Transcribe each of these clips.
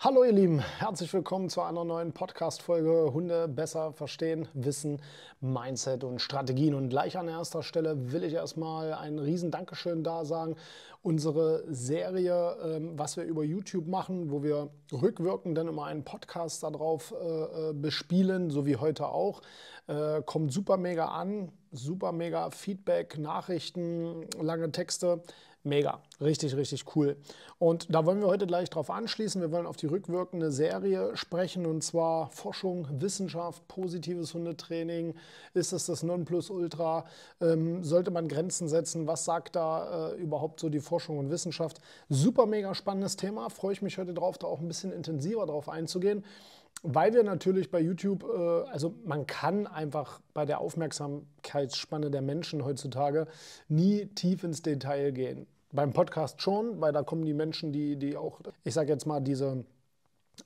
Hallo ihr Lieben, herzlich willkommen zu einer neuen Podcast-Folge Hunde besser verstehen, wissen, Mindset und Strategien. Und gleich an erster Stelle will ich erstmal ein riesen Dankeschön da sagen. Unsere Serie, ähm, was wir über YouTube machen, wo wir rückwirkend dann immer einen Podcast darauf äh, äh, bespielen, so wie heute auch, äh, kommt super mega an. Super mega Feedback, Nachrichten, lange Texte. Mega, richtig, richtig cool. Und da wollen wir heute gleich drauf anschließen. Wir wollen auf die rückwirkende Serie sprechen und zwar Forschung, Wissenschaft, positives Hundetraining. Ist es das Nonplusultra? Ähm, sollte man Grenzen setzen? Was sagt da äh, überhaupt so die Forschung und Wissenschaft? Super, mega spannendes Thema. Freue ich mich heute drauf, da auch ein bisschen intensiver drauf einzugehen weil wir natürlich bei YouTube, äh, also man kann einfach bei der Aufmerksamkeitsspanne der Menschen heutzutage nie tief ins Detail gehen. Beim Podcast schon, weil da kommen die Menschen, die, die auch, ich sage jetzt mal, diese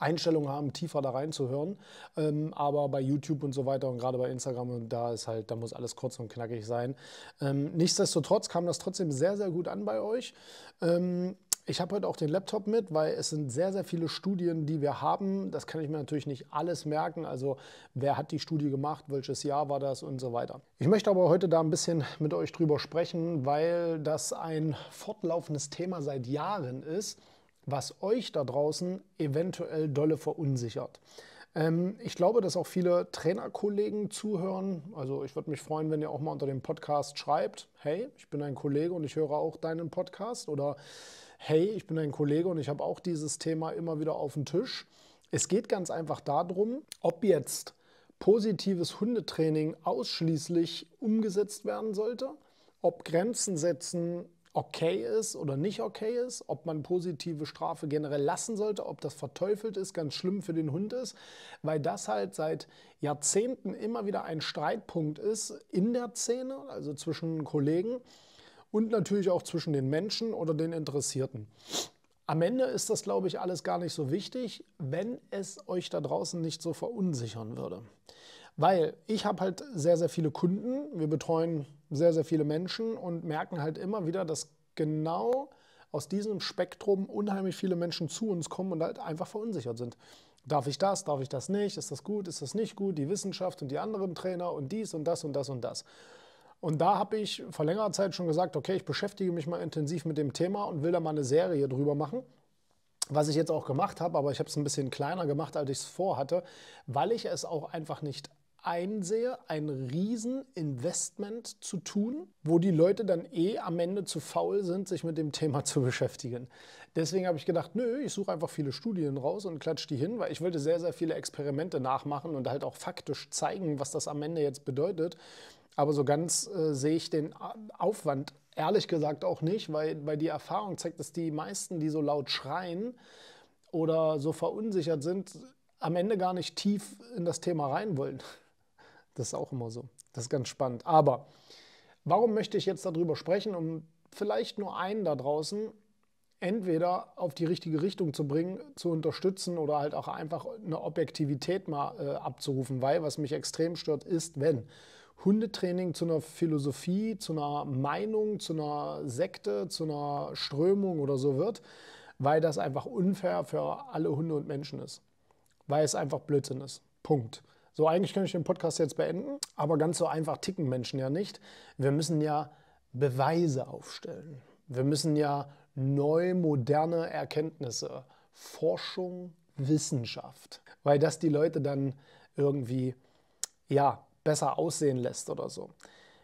Einstellung haben, tiefer da reinzuhören. Ähm, aber bei YouTube und so weiter und gerade bei Instagram da ist halt, da muss alles kurz und knackig sein. Ähm, nichtsdestotrotz kam das trotzdem sehr, sehr gut an bei euch. Ähm, ich habe heute auch den Laptop mit, weil es sind sehr, sehr viele Studien, die wir haben. Das kann ich mir natürlich nicht alles merken. Also wer hat die Studie gemacht, welches Jahr war das und so weiter. Ich möchte aber heute da ein bisschen mit euch drüber sprechen, weil das ein fortlaufendes Thema seit Jahren ist, was euch da draußen eventuell dolle verunsichert ähm, ich glaube, dass auch viele Trainerkollegen zuhören. Also ich würde mich freuen, wenn ihr auch mal unter dem Podcast schreibt, hey, ich bin ein Kollege und ich höre auch deinen Podcast oder hey, ich bin ein Kollege und ich habe auch dieses Thema immer wieder auf dem Tisch. Es geht ganz einfach darum, ob jetzt positives Hundetraining ausschließlich umgesetzt werden sollte, ob Grenzen setzen okay ist oder nicht okay ist, ob man positive Strafe generell lassen sollte, ob das verteufelt ist, ganz schlimm für den Hund ist, weil das halt seit Jahrzehnten immer wieder ein Streitpunkt ist in der Szene, also zwischen Kollegen und natürlich auch zwischen den Menschen oder den Interessierten. Am Ende ist das, glaube ich, alles gar nicht so wichtig, wenn es euch da draußen nicht so verunsichern würde. Weil ich habe halt sehr, sehr viele Kunden, wir betreuen sehr, sehr viele Menschen und merken halt immer wieder, dass genau aus diesem Spektrum unheimlich viele Menschen zu uns kommen und halt einfach verunsichert sind. Darf ich das, darf ich das nicht, ist das gut, ist das nicht gut, die Wissenschaft und die anderen Trainer und dies und das und das und das. Und das. Und da habe ich vor längerer Zeit schon gesagt, okay, ich beschäftige mich mal intensiv mit dem Thema und will da mal eine Serie drüber machen. Was ich jetzt auch gemacht habe, aber ich habe es ein bisschen kleiner gemacht, als ich es vorhatte, weil ich es auch einfach nicht einsehe, ein Rieseninvestment zu tun, wo die Leute dann eh am Ende zu faul sind, sich mit dem Thema zu beschäftigen. Deswegen habe ich gedacht, nö, ich suche einfach viele Studien raus und klatsche die hin, weil ich wollte sehr, sehr viele Experimente nachmachen und halt auch faktisch zeigen, was das am Ende jetzt bedeutet. Aber so ganz äh, sehe ich den Aufwand ehrlich gesagt auch nicht, weil, weil die Erfahrung zeigt, dass die meisten, die so laut schreien oder so verunsichert sind, am Ende gar nicht tief in das Thema rein wollen. Das ist auch immer so. Das ist ganz spannend. Aber warum möchte ich jetzt darüber sprechen, um vielleicht nur einen da draußen entweder auf die richtige Richtung zu bringen, zu unterstützen oder halt auch einfach eine Objektivität mal äh, abzurufen, weil was mich extrem stört, ist, wenn. Hundetraining zu einer Philosophie, zu einer Meinung, zu einer Sekte, zu einer Strömung oder so wird, weil das einfach unfair für alle Hunde und Menschen ist. Weil es einfach Blödsinn ist. Punkt. So, eigentlich könnte ich den Podcast jetzt beenden, aber ganz so einfach ticken Menschen ja nicht. Wir müssen ja Beweise aufstellen. Wir müssen ja neu moderne Erkenntnisse, Forschung, Wissenschaft, weil das die Leute dann irgendwie ja besser aussehen lässt oder so.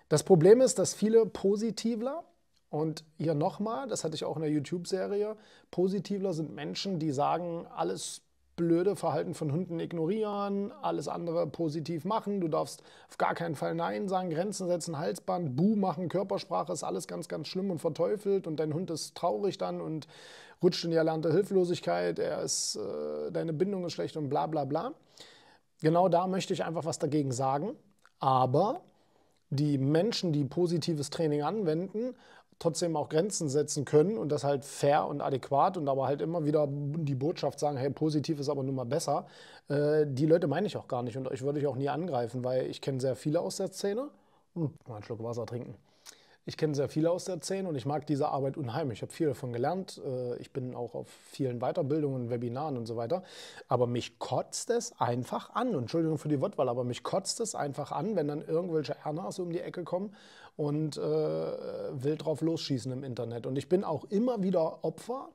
Das Problem ist, dass viele Positivler, und hier nochmal, das hatte ich auch in der YouTube-Serie, Positivler sind Menschen, die sagen, alles blöde Verhalten von Hunden ignorieren, alles andere positiv machen, du darfst auf gar keinen Fall Nein sagen, Grenzen setzen, Halsband, Buh machen, Körpersprache ist alles ganz, ganz schlimm und verteufelt und dein Hund ist traurig dann und rutscht in die erlernte Hilflosigkeit, er ist, äh, deine Bindung ist schlecht und bla bla bla. Genau da möchte ich einfach was dagegen sagen, aber die Menschen, die positives Training anwenden, trotzdem auch Grenzen setzen können und das halt fair und adäquat und aber halt immer wieder die Botschaft sagen, hey, positiv ist aber nun mal besser. Äh, die Leute meine ich auch gar nicht und euch würde ich auch nie angreifen, weil ich kenne sehr viele aus der Szene. Hm, mal einen Schluck Wasser trinken. Ich kenne sehr viele aus der Szene und ich mag diese Arbeit unheimlich. Ich habe viel davon gelernt. Äh, ich bin auch auf vielen Weiterbildungen, Webinaren und so weiter. Aber mich kotzt es einfach an. Entschuldigung für die Wortwahl, aber mich kotzt es einfach an, wenn dann irgendwelche Ernas um die Ecke kommen und äh, wild drauf losschießen im Internet. Und ich bin auch immer wieder Opfer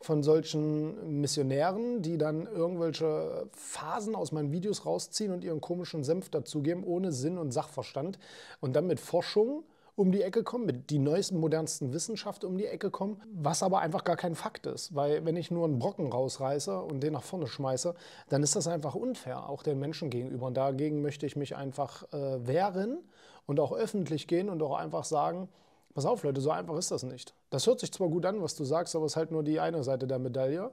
von solchen Missionären, die dann irgendwelche Phasen aus meinen Videos rausziehen und ihren komischen Senf dazugeben, ohne Sinn und Sachverstand. Und dann mit Forschung um die Ecke kommen, mit die neuesten, modernsten Wissenschaft um die Ecke kommen, was aber einfach gar kein Fakt ist. Weil wenn ich nur einen Brocken rausreiße und den nach vorne schmeiße, dann ist das einfach unfair, auch den Menschen gegenüber. Und dagegen möchte ich mich einfach äh, wehren und auch öffentlich gehen und auch einfach sagen, pass auf Leute, so einfach ist das nicht. Das hört sich zwar gut an, was du sagst, aber es ist halt nur die eine Seite der Medaille.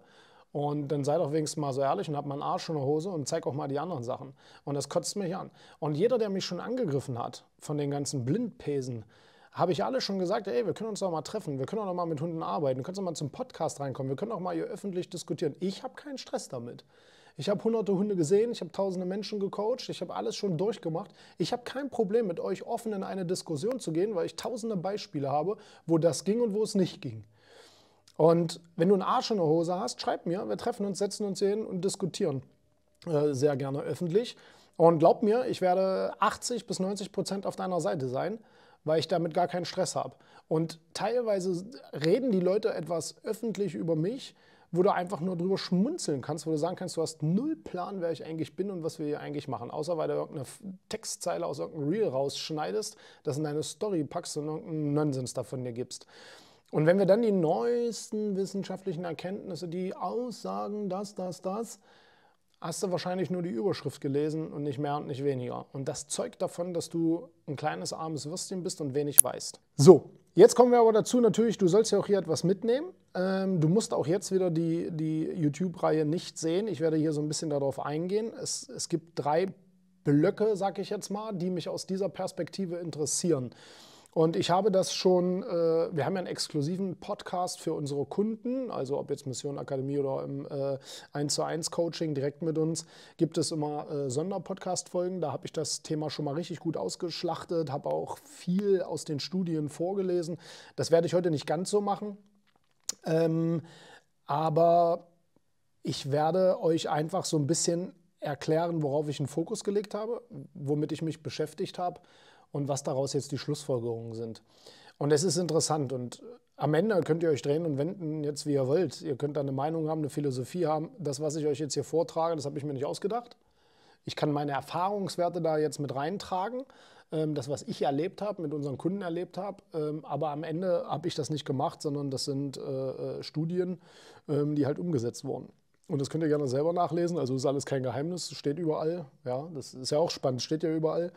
Und dann seid doch wenigstens mal so ehrlich und habt mal einen Arsch und eine Hose und zeig auch mal die anderen Sachen. Und das kotzt mich an. Und jeder, der mich schon angegriffen hat, von den ganzen Blindpesen, habe ich alle schon gesagt, ey, wir können uns doch mal treffen, wir können doch mal mit Hunden arbeiten, wir können doch mal zum Podcast reinkommen, wir können doch mal hier öffentlich diskutieren. Ich habe keinen Stress damit. Ich habe hunderte Hunde gesehen, ich habe tausende Menschen gecoacht, ich habe alles schon durchgemacht. Ich habe kein Problem mit euch offen in eine Diskussion zu gehen, weil ich tausende Beispiele habe, wo das ging und wo es nicht ging. Und wenn du einen Arsch in der Hose hast, schreib mir. Wir treffen uns, setzen uns hier hin und diskutieren äh, sehr gerne öffentlich. Und glaub mir, ich werde 80 bis 90 Prozent auf deiner Seite sein, weil ich damit gar keinen Stress habe. Und teilweise reden die Leute etwas öffentlich über mich, wo du einfach nur drüber schmunzeln kannst, wo du sagen kannst, du hast null Plan, wer ich eigentlich bin und was wir hier eigentlich machen. Außer weil du irgendeine Textzeile aus irgendeinem Reel rausschneidest, das in deine Story packst und irgendeinen Nonsens davon dir gibst. Und wenn wir dann die neuesten wissenschaftlichen Erkenntnisse, die aussagen, das, das, das, hast du wahrscheinlich nur die Überschrift gelesen und nicht mehr und nicht weniger. Und das zeugt davon, dass du ein kleines armes Würstchen bist und wenig weißt. So, jetzt kommen wir aber dazu natürlich, du sollst ja auch hier etwas mitnehmen. Ähm, du musst auch jetzt wieder die, die YouTube-Reihe nicht sehen. Ich werde hier so ein bisschen darauf eingehen. Es, es gibt drei Blöcke, sag ich jetzt mal, die mich aus dieser Perspektive interessieren. Und ich habe das schon, äh, wir haben ja einen exklusiven Podcast für unsere Kunden, also ob jetzt Mission Akademie oder im äh, 1 zu 1 Coaching direkt mit uns, gibt es immer äh, Sonderpodcast-Folgen. Da habe ich das Thema schon mal richtig gut ausgeschlachtet, habe auch viel aus den Studien vorgelesen. Das werde ich heute nicht ganz so machen. Ähm, aber ich werde euch einfach so ein bisschen erklären, worauf ich einen Fokus gelegt habe, womit ich mich beschäftigt habe und was daraus jetzt die Schlussfolgerungen sind. Und es ist interessant und am Ende könnt ihr euch drehen und wenden jetzt, wie ihr wollt. Ihr könnt da eine Meinung haben, eine Philosophie haben. Das, was ich euch jetzt hier vortrage, das habe ich mir nicht ausgedacht. Ich kann meine Erfahrungswerte da jetzt mit reintragen, ähm, das, was ich erlebt habe, mit unseren Kunden erlebt habe. Ähm, aber am Ende habe ich das nicht gemacht, sondern das sind äh, äh, Studien, ähm, die halt umgesetzt wurden. Und das könnt ihr gerne selber nachlesen. Also ist alles kein Geheimnis, steht überall. Ja, das ist ja auch spannend, steht ja überall.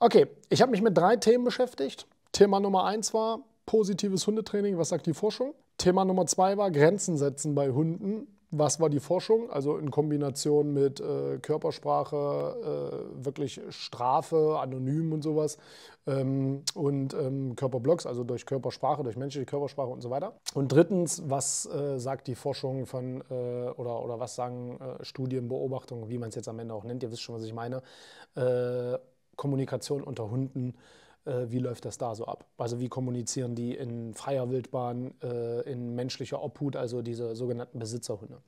Okay, ich habe mich mit drei Themen beschäftigt. Thema Nummer eins war positives Hundetraining, was sagt die Forschung? Thema Nummer zwei war Grenzen setzen bei Hunden. Was war die Forschung? Also in Kombination mit äh, Körpersprache, äh, wirklich Strafe, anonym und sowas ähm, und ähm, Körperblogs, also durch Körpersprache, durch menschliche Körpersprache und so weiter. Und drittens, was äh, sagt die Forschung von äh, oder, oder was sagen äh, Studien, Beobachtungen, wie man es jetzt am Ende auch nennt, ihr wisst schon, was ich meine, äh, Kommunikation unter Hunden, äh, wie läuft das da so ab? Also wie kommunizieren die in freier Wildbahn, äh, in menschlicher Obhut, also diese sogenannten Besitzerhunde.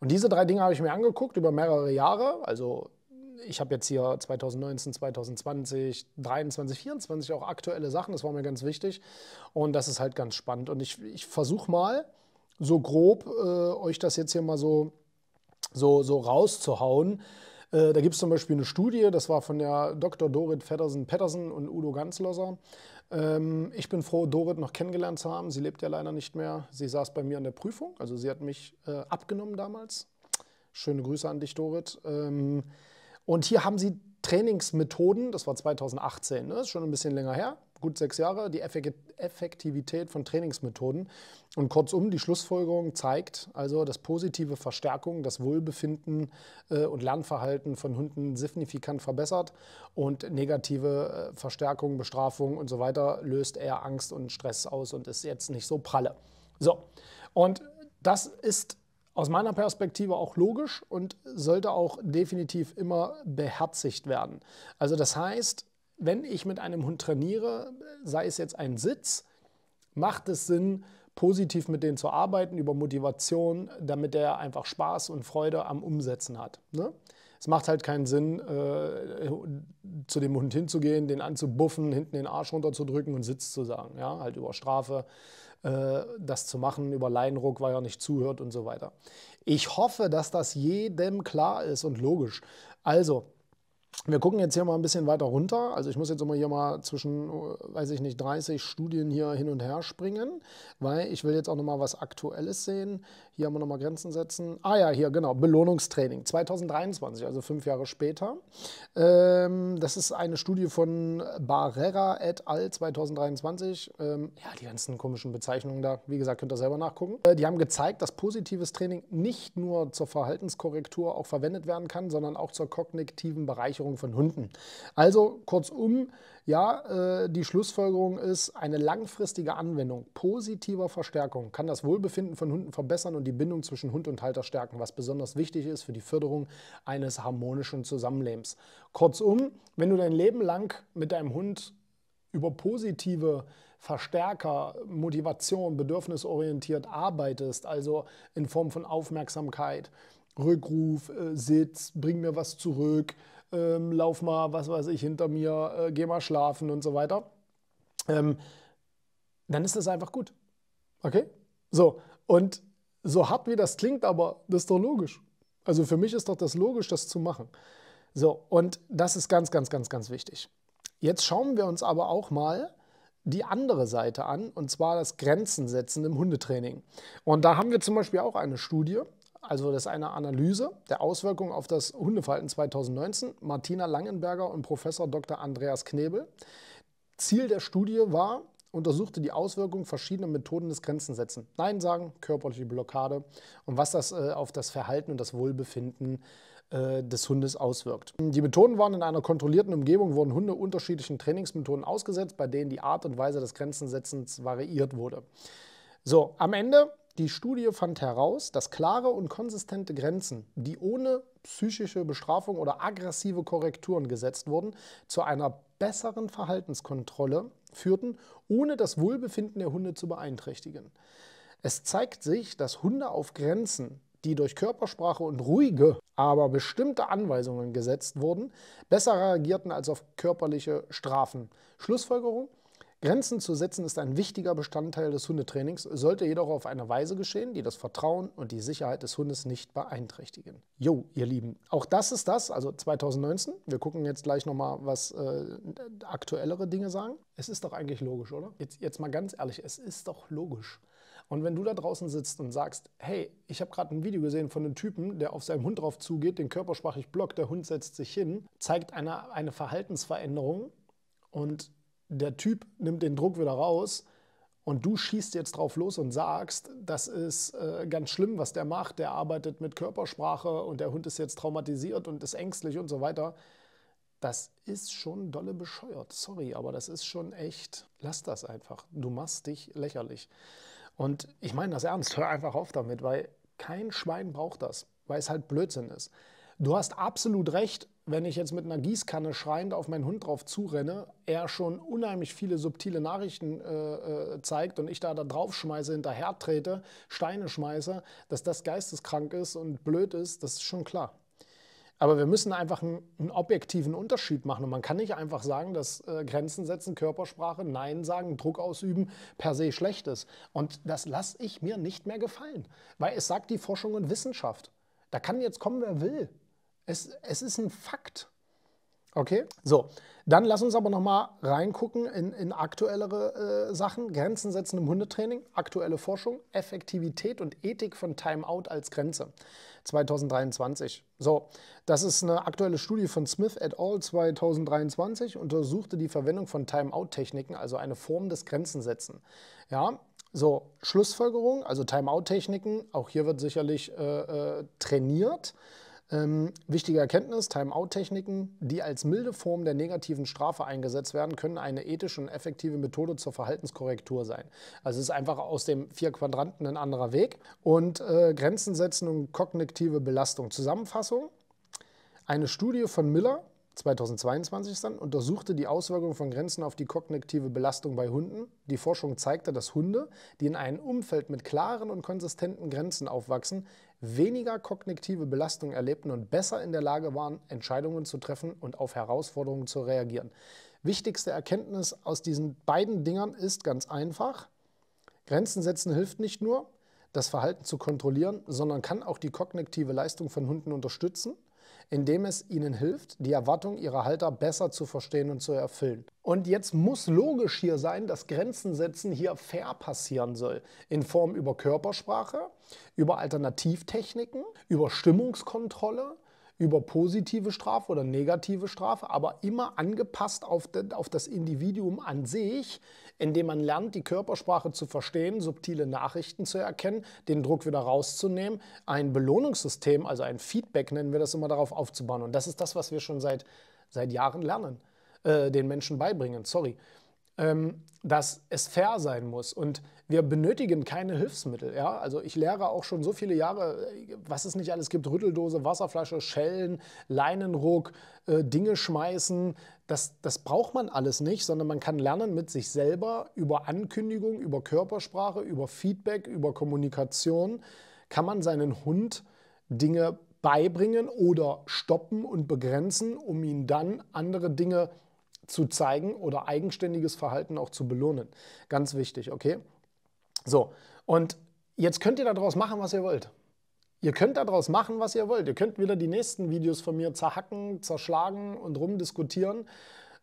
Und diese drei Dinge habe ich mir angeguckt über mehrere Jahre. Also ich habe jetzt hier 2019, 2020, 2023, 2024 auch aktuelle Sachen, das war mir ganz wichtig. Und das ist halt ganz spannend. Und ich, ich versuche mal, so grob äh, euch das jetzt hier mal so, so, so rauszuhauen. Äh, da gibt es zum Beispiel eine Studie, das war von der Dr. Dorit Feddersen-Pettersen und Udo Ganzlosser. Ähm, ich bin froh, Dorit noch kennengelernt zu haben. Sie lebt ja leider nicht mehr. Sie saß bei mir an der Prüfung, also sie hat mich äh, abgenommen damals. Schöne Grüße an dich, Dorit. Ähm, und hier haben sie Trainingsmethoden, das war 2018, ne? ist schon ein bisschen länger her, gut sechs Jahre, die Effektivität von Trainingsmethoden. Und kurzum, die Schlussfolgerung zeigt also, dass positive Verstärkung das Wohlbefinden äh, und Lernverhalten von Hunden signifikant verbessert und negative äh, Verstärkung, Bestrafung und so weiter löst eher Angst und Stress aus und ist jetzt nicht so pralle. So, und das ist aus meiner Perspektive auch logisch und sollte auch definitiv immer beherzigt werden. Also das heißt, wenn ich mit einem Hund trainiere, sei es jetzt ein Sitz, macht es Sinn, positiv mit denen zu arbeiten über Motivation, damit er einfach Spaß und Freude am Umsetzen hat. Ne? Es macht halt keinen Sinn, äh, zu dem Hund hinzugehen, den anzubuffen, hinten den Arsch runterzudrücken und Sitz zu sagen. Ja? Halt über Strafe äh, das zu machen, über Leinruck, weil er nicht zuhört und so weiter. Ich hoffe, dass das jedem klar ist und logisch. Also, wir gucken jetzt hier mal ein bisschen weiter runter. Also ich muss jetzt immer hier mal zwischen, weiß ich nicht, 30 Studien hier hin und her springen, weil ich will jetzt auch nochmal was Aktuelles sehen. Hier haben wir nochmal Grenzen setzen. Ah ja, hier genau, Belohnungstraining 2023, also fünf Jahre später. Ähm, das ist eine Studie von Barrera et al. 2023. Ähm, ja, die ganzen komischen Bezeichnungen da, wie gesagt, könnt ihr selber nachgucken. Äh, die haben gezeigt, dass positives Training nicht nur zur Verhaltenskorrektur auch verwendet werden kann, sondern auch zur kognitiven Bereicherung Führung von Hunden. Also kurzum, ja, äh, die Schlussfolgerung ist, eine langfristige Anwendung positiver Verstärkung kann das Wohlbefinden von Hunden verbessern und die Bindung zwischen Hund und Halter stärken, was besonders wichtig ist für die Förderung eines harmonischen Zusammenlebens. Kurzum, wenn du dein Leben lang mit deinem Hund über positive Verstärker, Motivation, bedürfnisorientiert arbeitest, also in Form von Aufmerksamkeit, Rückruf, äh, Sitz, bring mir was zurück, ähm, lauf mal, was weiß ich, hinter mir, äh, geh mal schlafen und so weiter, ähm, dann ist das einfach gut. Okay? So, und so hart wie das klingt, aber das ist doch logisch. Also für mich ist doch das logisch, das zu machen. So, und das ist ganz, ganz, ganz, ganz wichtig. Jetzt schauen wir uns aber auch mal die andere Seite an, und zwar das Grenzen setzen im Hundetraining. Und da haben wir zum Beispiel auch eine Studie, also das ist eine Analyse der Auswirkungen auf das Hundeverhalten 2019, Martina Langenberger und Professor Dr. Andreas Knebel. Ziel der Studie war, untersuchte die Auswirkungen verschiedener Methoden des Grenzensetzen. Nein sagen, körperliche Blockade und was das äh, auf das Verhalten und das Wohlbefinden äh, des Hundes auswirkt. Die Methoden waren in einer kontrollierten Umgebung, wurden Hunde unterschiedlichen Trainingsmethoden ausgesetzt, bei denen die Art und Weise des Grenzensetzens variiert wurde. So, am Ende die Studie fand heraus, dass klare und konsistente Grenzen, die ohne psychische Bestrafung oder aggressive Korrekturen gesetzt wurden, zu einer besseren Verhaltenskontrolle führten, ohne das Wohlbefinden der Hunde zu beeinträchtigen. Es zeigt sich, dass Hunde auf Grenzen, die durch Körpersprache und ruhige, aber bestimmte Anweisungen gesetzt wurden, besser reagierten als auf körperliche Strafen. Schlussfolgerung, Grenzen zu setzen ist ein wichtiger Bestandteil des Hundetrainings, sollte jedoch auf eine Weise geschehen, die das Vertrauen und die Sicherheit des Hundes nicht beeinträchtigen. Jo, ihr Lieben, auch das ist das, also 2019. Wir gucken jetzt gleich nochmal, was äh, aktuellere Dinge sagen. Es ist doch eigentlich logisch, oder? Jetzt, jetzt mal ganz ehrlich, es ist doch logisch. Und wenn du da draußen sitzt und sagst, hey, ich habe gerade ein Video gesehen von einem Typen, der auf seinem Hund drauf zugeht, den körpersprachlich blockt, der Hund setzt sich hin, zeigt eine, eine Verhaltensveränderung und der Typ nimmt den Druck wieder raus und du schießt jetzt drauf los und sagst, das ist äh, ganz schlimm, was der macht, der arbeitet mit Körpersprache und der Hund ist jetzt traumatisiert und ist ängstlich und so weiter. Das ist schon dolle bescheuert. Sorry, aber das ist schon echt. Lass das einfach. Du machst dich lächerlich. Und ich meine das ernst. Hör einfach auf damit, weil kein Schwein braucht das, weil es halt Blödsinn ist. Du hast absolut recht, wenn ich jetzt mit einer Gießkanne schreiend auf meinen Hund drauf zurenne, er schon unheimlich viele subtile Nachrichten äh, äh, zeigt und ich da, da drauf schmeiße, hinterher trete, Steine schmeiße, dass das geisteskrank ist und blöd ist, das ist schon klar. Aber wir müssen einfach einen, einen objektiven Unterschied machen. Und man kann nicht einfach sagen, dass äh, Grenzen setzen, Körpersprache, Nein sagen, Druck ausüben per se schlecht ist. Und das lasse ich mir nicht mehr gefallen, weil es sagt die Forschung und Wissenschaft. Da kann jetzt kommen, wer will. Es, es ist ein Fakt. Okay, so. Dann lass uns aber nochmal reingucken in, in aktuellere äh, Sachen. Grenzen setzen im Hundetraining, aktuelle Forschung, Effektivität und Ethik von Timeout als Grenze 2023. So, das ist eine aktuelle Studie von Smith et al. 2023, untersuchte die Verwendung von Timeout-Techniken, also eine Form des Grenzensetzen. Ja, so, Schlussfolgerung, also Timeout-Techniken, auch hier wird sicherlich äh, äh, trainiert. Ähm, wichtige Erkenntnis, Timeout-Techniken, die als milde Form der negativen Strafe eingesetzt werden, können eine ethische und effektive Methode zur Verhaltenskorrektur sein. Also es ist einfach aus dem vier Quadranten ein anderer Weg. Und äh, Grenzen setzen und kognitive Belastung. Zusammenfassung, eine Studie von Miller 2022 dann untersuchte die Auswirkungen von Grenzen auf die kognitive Belastung bei Hunden. Die Forschung zeigte, dass Hunde, die in einem Umfeld mit klaren und konsistenten Grenzen aufwachsen, weniger kognitive Belastung erlebten und besser in der Lage waren, Entscheidungen zu treffen und auf Herausforderungen zu reagieren. Wichtigste Erkenntnis aus diesen beiden Dingern ist ganz einfach, Grenzen setzen hilft nicht nur, das Verhalten zu kontrollieren, sondern kann auch die kognitive Leistung von Hunden unterstützen indem es ihnen hilft, die Erwartungen ihrer Halter besser zu verstehen und zu erfüllen. Und jetzt muss logisch hier sein, dass Grenzen setzen hier fair passieren soll. In Form über Körpersprache, über Alternativtechniken, über Stimmungskontrolle, über positive Strafe oder negative Strafe, aber immer angepasst auf, das Individuum an sich, indem man lernt, die Körpersprache zu verstehen, subtile Nachrichten zu erkennen, den Druck wieder rauszunehmen, ein Belohnungssystem, also ein Feedback nennen wir das immer, darauf aufzubauen. Und das ist das, was wir schon seit, seit Jahren lernen, äh, den Menschen beibringen. Sorry ähm, dass es fair sein muss. Und wir benötigen keine Hilfsmittel. Ja? Also ich lehre auch schon so viele Jahre, was es nicht alles gibt, Rütteldose, Wasserflasche, Schellen, Leinenruck, äh, Dinge schmeißen. Das, das braucht man alles nicht, sondern man kann lernen mit sich selber über Ankündigung, über Körpersprache, über Feedback, über Kommunikation, kann man seinen Hund Dinge beibringen oder stoppen und begrenzen, um ihn dann andere Dinge zu zu zeigen oder eigenständiges Verhalten auch zu belohnen. Ganz wichtig, okay? So, und jetzt könnt ihr daraus machen, was ihr wollt. Ihr könnt daraus machen, was ihr wollt. Ihr könnt wieder die nächsten Videos von mir zerhacken, zerschlagen und rumdiskutieren.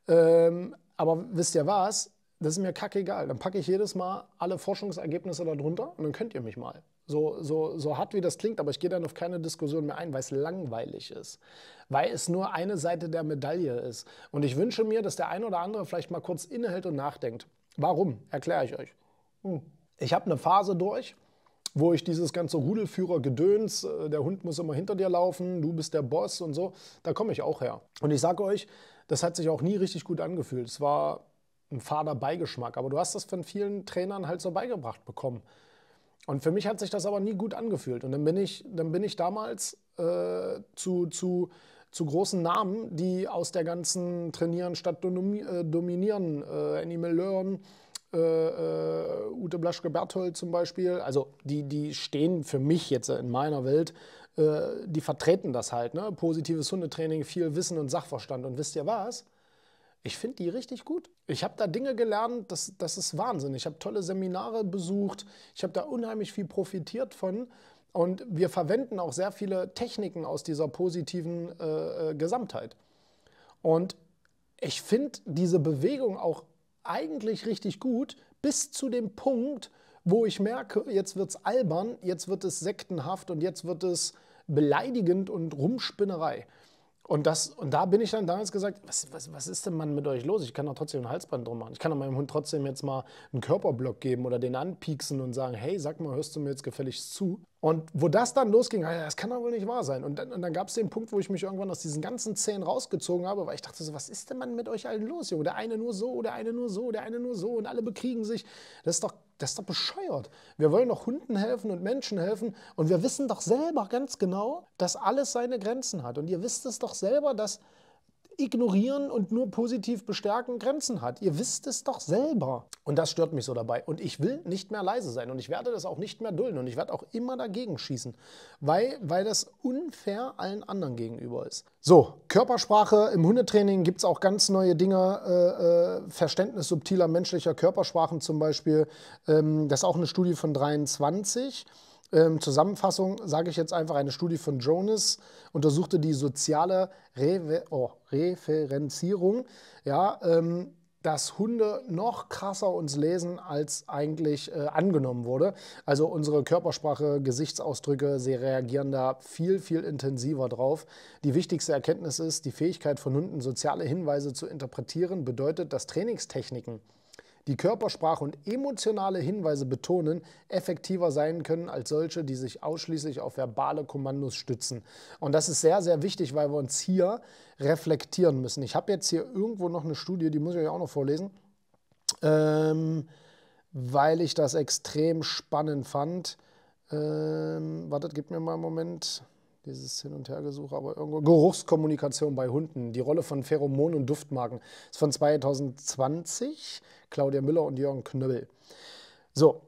Ähm, aber wisst ihr was? Das ist mir kackegal. Dann packe ich jedes Mal alle Forschungsergebnisse darunter und dann könnt ihr mich mal. So, so, so hart wie das klingt, aber ich gehe dann auf keine Diskussion mehr ein, weil es langweilig ist. Weil es nur eine Seite der Medaille ist. Und ich wünsche mir, dass der ein oder andere vielleicht mal kurz innehält und nachdenkt. Warum? Erkläre ich euch. Hm. Ich habe eine Phase durch, wo ich dieses ganze Rudelführer-Gedöns, äh, der Hund muss immer hinter dir laufen, du bist der Boss und so, da komme ich auch her. Und ich sage euch, das hat sich auch nie richtig gut angefühlt. Es war ein fader Beigeschmack, aber du hast das von vielen Trainern halt so beigebracht bekommen. Und für mich hat sich das aber nie gut angefühlt. Und dann bin ich, dann bin ich damals äh, zu, zu, zu großen Namen, die aus der ganzen Trainieren statt äh, Dominieren, äh, Animal Learn, äh, äh, Ute Blaschke-Berthold zum Beispiel, also die, die stehen für mich jetzt in meiner Welt, äh, die vertreten das halt. Ne? Positives Hundetraining, viel Wissen und Sachverstand. Und wisst ihr was? Ich finde die richtig gut. Ich habe da Dinge gelernt, das, das ist Wahnsinn. Ich habe tolle Seminare besucht, ich habe da unheimlich viel profitiert von. Und wir verwenden auch sehr viele Techniken aus dieser positiven äh, äh Gesamtheit. Und ich finde diese Bewegung auch eigentlich richtig gut, bis zu dem Punkt, wo ich merke, jetzt wird es albern, jetzt wird es sektenhaft und jetzt wird es beleidigend und Rumspinnerei. Und, das, und da bin ich dann damals gesagt, was, was, was ist denn Mann mit euch los? Ich kann doch trotzdem ein Halsband drum machen. Ich kann doch meinem Hund trotzdem jetzt mal einen Körperblock geben oder den anpieksen und sagen, hey, sag mal, hörst du mir jetzt gefälligst zu? Und wo das dann losging, ah das kann doch wohl nicht wahr sein. Und dann, und dann gab es den Punkt, wo ich mich irgendwann aus diesen ganzen Zähnen rausgezogen habe, weil ich dachte so, was ist denn Mann mit euch allen los? Junge? Der eine nur so, der eine nur so, der eine nur so und alle bekriegen sich. Das ist doch das ist doch bescheuert. Wir wollen doch Hunden helfen und Menschen helfen und wir wissen doch selber ganz genau, dass alles seine Grenzen hat. Und ihr wisst es doch selber, dass ignorieren und nur positiv bestärken Grenzen hat. Ihr wisst es doch selber. Und das stört mich so dabei. Und ich will nicht mehr leise sein und ich werde das auch nicht mehr dulden und ich werde auch immer dagegen schießen, weil, weil das unfair allen anderen gegenüber ist. So, Körpersprache im Hundetraining gibt es auch ganz neue Dinge. Äh, äh, Verständnis subtiler menschlicher Körpersprachen zum Beispiel. Ähm, das ist auch eine Studie von 23. Ähm, Zusammenfassung sage ich jetzt einfach, eine Studie von Jonas untersuchte die soziale Re oh, Referenzierung, ja, ähm, dass Hunde noch krasser uns lesen, als eigentlich äh, angenommen wurde. Also unsere Körpersprache, Gesichtsausdrücke, sie reagieren da viel, viel intensiver drauf. Die wichtigste Erkenntnis ist, die Fähigkeit von Hunden, soziale Hinweise zu interpretieren, bedeutet, dass Trainingstechniken die Körpersprache und emotionale Hinweise betonen, effektiver sein können als solche, die sich ausschließlich auf verbale Kommandos stützen. Und das ist sehr, sehr wichtig, weil wir uns hier reflektieren müssen. Ich habe jetzt hier irgendwo noch eine Studie, die muss ich euch auch noch vorlesen, ähm, weil ich das extrem spannend fand. Ähm, wartet, gib mir mal einen Moment dieses Hin- und Hergesuche, aber irgendwo. Geruchskommunikation bei Hunden. Die Rolle von Pheromonen und Duftmarken ist von 2020. Claudia Müller und Jörn Knöbel. So,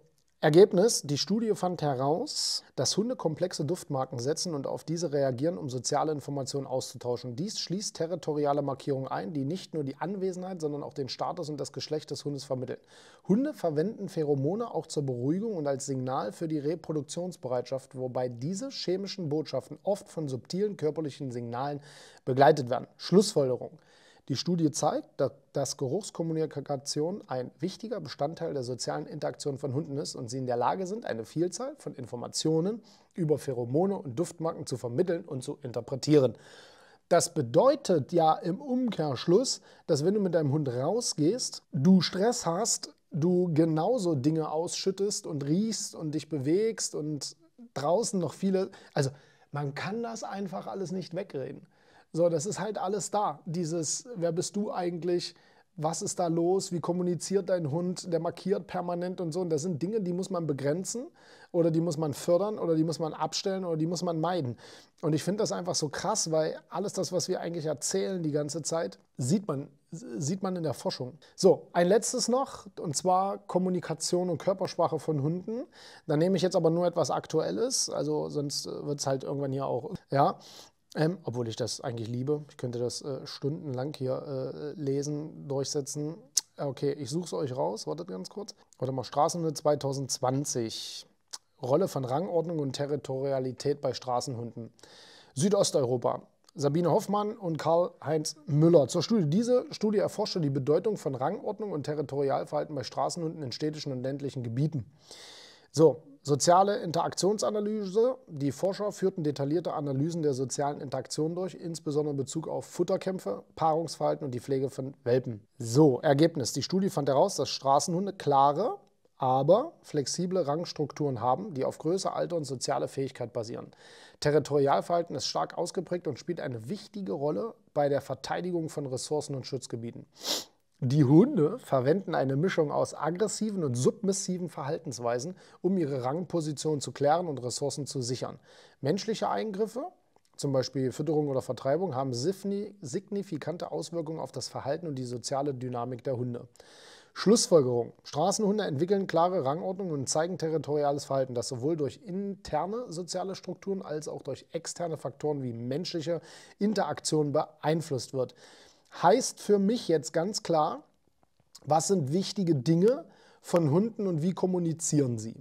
Ergebnis, die Studie fand heraus, dass Hunde komplexe Duftmarken setzen und auf diese reagieren, um soziale Informationen auszutauschen. Dies schließt territoriale Markierungen ein, die nicht nur die Anwesenheit, sondern auch den Status und das Geschlecht des Hundes vermitteln. Hunde verwenden Pheromone auch zur Beruhigung und als Signal für die Reproduktionsbereitschaft, wobei diese chemischen Botschaften oft von subtilen körperlichen Signalen begleitet werden. Schlussfolgerung. Die Studie zeigt, dass Geruchskommunikation ein wichtiger Bestandteil der sozialen Interaktion von Hunden ist und sie in der Lage sind, eine Vielzahl von Informationen über Pheromone und Duftmarken zu vermitteln und zu interpretieren. Das bedeutet ja im Umkehrschluss, dass wenn du mit deinem Hund rausgehst, du Stress hast, du genauso Dinge ausschüttest und riechst und dich bewegst und draußen noch viele. Also man kann das einfach alles nicht wegreden. So, das ist halt alles da. Dieses, wer bist du eigentlich? Was ist da los? Wie kommuniziert dein Hund? Der markiert permanent und so. Und das sind Dinge, die muss man begrenzen oder die muss man fördern oder die muss man abstellen oder die muss man meiden. Und ich finde das einfach so krass, weil alles das, was wir eigentlich erzählen die ganze Zeit, sieht man, sieht man in der Forschung. So, ein letztes noch, und zwar Kommunikation und Körpersprache von Hunden. Da nehme ich jetzt aber nur etwas Aktuelles, also sonst äh, wird es halt irgendwann hier auch. Ja, ähm, obwohl ich das eigentlich liebe. Ich könnte das äh, stundenlang hier äh, lesen, durchsetzen. Äh, okay, ich suche es euch raus. Wartet ganz kurz. Warte mal, Straßenhunde 2020. Rolle von Rangordnung und Territorialität bei Straßenhunden. Südosteuropa. Sabine Hoffmann und Karl-Heinz Müller zur Studie. Diese Studie erforschte die Bedeutung von Rangordnung und Territorialverhalten bei Straßenhunden in städtischen und ländlichen Gebieten. So, Soziale Interaktionsanalyse. Die Forscher führten detaillierte Analysen der sozialen Interaktion durch, insbesondere in Bezug auf Futterkämpfe, Paarungsverhalten und die Pflege von Welpen. So, Ergebnis. Die Studie fand heraus, dass Straßenhunde klare, aber flexible Rangstrukturen haben, die auf Größe, Alter und soziale Fähigkeit basieren. Territorialverhalten ist stark ausgeprägt und spielt eine wichtige Rolle bei der Verteidigung von Ressourcen und Schutzgebieten. Die Hunde verwenden eine Mischung aus aggressiven und submissiven Verhaltensweisen, um ihre Rangposition zu klären und Ressourcen zu sichern. Menschliche Eingriffe, zum Beispiel Fütterung oder Vertreibung, haben signifikante Auswirkungen auf das Verhalten und die soziale Dynamik der Hunde. Schlussfolgerung. Straßenhunde entwickeln klare Rangordnungen und zeigen territoriales Verhalten, das sowohl durch interne soziale Strukturen als auch durch externe Faktoren wie menschliche Interaktion beeinflusst wird heißt für mich jetzt ganz klar, was sind wichtige Dinge von Hunden und wie kommunizieren sie?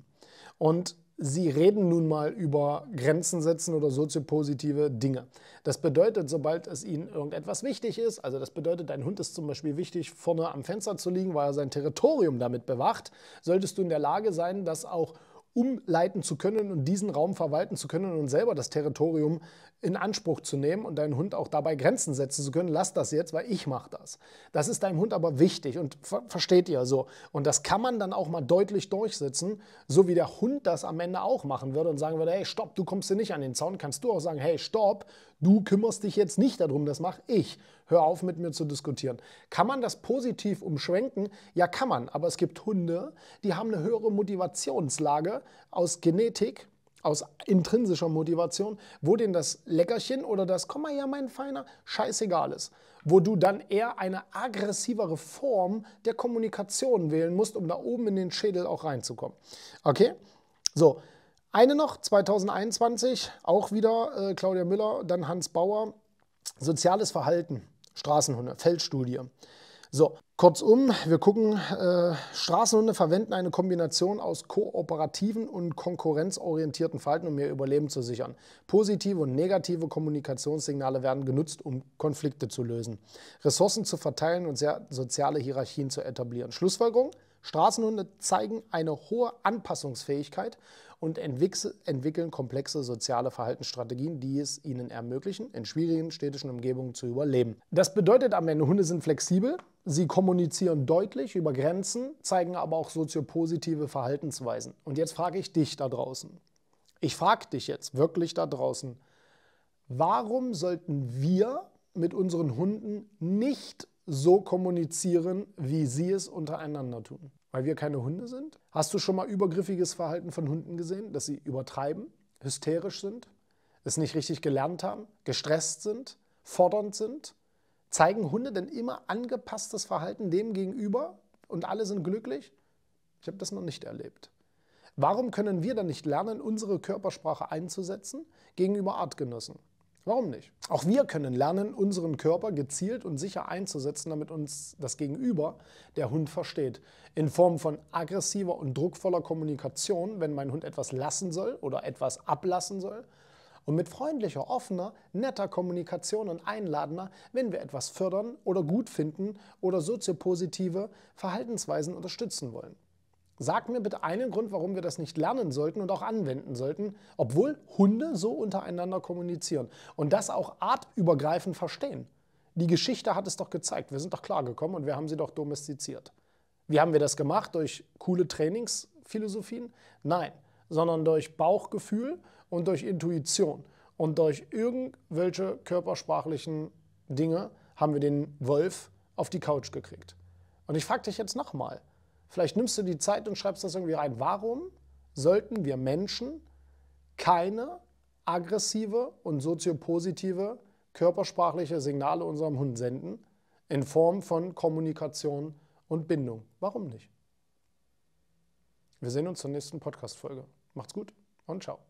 Und sie reden nun mal über Grenzen setzen oder soziopositive Dinge. Das bedeutet, sobald es ihnen irgendetwas wichtig ist, also das bedeutet, dein Hund ist zum Beispiel wichtig, vorne am Fenster zu liegen, weil er sein Territorium damit bewacht, solltest du in der Lage sein, dass auch umleiten zu können und diesen Raum verwalten zu können und selber das Territorium in Anspruch zu nehmen und deinen Hund auch dabei Grenzen setzen zu können. Lass das jetzt, weil ich mache das. Das ist deinem Hund aber wichtig und ver versteht ihr so. Und das kann man dann auch mal deutlich durchsetzen, so wie der Hund das am Ende auch machen würde und sagen würde, hey, stopp, du kommst hier nicht an den Zaun, kannst du auch sagen, hey, stopp, Du kümmerst dich jetzt nicht darum, das mache ich. Hör auf, mit mir zu diskutieren. Kann man das positiv umschwenken? Ja, kann man. Aber es gibt Hunde, die haben eine höhere Motivationslage aus Genetik, aus intrinsischer Motivation, wo denen das Leckerchen oder das Komm mal her, mein Feiner, scheißegal ist. Wo du dann eher eine aggressivere Form der Kommunikation wählen musst, um da oben in den Schädel auch reinzukommen. Okay? So, eine noch, 2021, auch wieder äh, Claudia Müller, dann Hans Bauer. Soziales Verhalten, Straßenhunde, Feldstudie. So, kurzum, wir gucken, äh, Straßenhunde verwenden eine Kombination aus kooperativen und konkurrenzorientierten Verhalten, um ihr Überleben zu sichern. Positive und negative Kommunikationssignale werden genutzt, um Konflikte zu lösen, Ressourcen zu verteilen und sehr soziale Hierarchien zu etablieren. Schlussfolgerung, Straßenhunde zeigen eine hohe Anpassungsfähigkeit und entwickeln komplexe soziale Verhaltensstrategien, die es ihnen ermöglichen, in schwierigen städtischen Umgebungen zu überleben. Das bedeutet am Ende, Hunde sind flexibel, sie kommunizieren deutlich über Grenzen, zeigen aber auch soziopositive Verhaltensweisen. Und jetzt frage ich dich da draußen. Ich frage dich jetzt wirklich da draußen, warum sollten wir mit unseren Hunden nicht so kommunizieren, wie sie es untereinander tun. Weil wir keine Hunde sind. Hast du schon mal übergriffiges Verhalten von Hunden gesehen, dass sie übertreiben, hysterisch sind, es nicht richtig gelernt haben, gestresst sind, fordernd sind? Zeigen Hunde denn immer angepasstes Verhalten dem gegenüber und alle sind glücklich? Ich habe das noch nicht erlebt. Warum können wir dann nicht lernen, unsere Körpersprache einzusetzen gegenüber Artgenossen? Warum nicht? Auch wir können lernen, unseren Körper gezielt und sicher einzusetzen, damit uns das Gegenüber, der Hund, versteht. In Form von aggressiver und druckvoller Kommunikation, wenn mein Hund etwas lassen soll oder etwas ablassen soll. Und mit freundlicher, offener, netter Kommunikation und einladender, wenn wir etwas fördern oder gut finden oder soziopositive Verhaltensweisen unterstützen wollen. Sag mir bitte einen Grund, warum wir das nicht lernen sollten und auch anwenden sollten, obwohl Hunde so untereinander kommunizieren und das auch artübergreifend verstehen. Die Geschichte hat es doch gezeigt. Wir sind doch klargekommen und wir haben sie doch domestiziert. Wie haben wir das gemacht? Durch coole Trainingsphilosophien? Nein, sondern durch Bauchgefühl und durch Intuition und durch irgendwelche körpersprachlichen Dinge haben wir den Wolf auf die Couch gekriegt. Und ich frage dich jetzt nochmal, Vielleicht nimmst du die Zeit und schreibst das irgendwie rein. Warum sollten wir Menschen keine aggressive und soziopositive körpersprachliche Signale unserem Hund senden in Form von Kommunikation und Bindung? Warum nicht? Wir sehen uns zur nächsten Podcast-Folge. Macht's gut und ciao.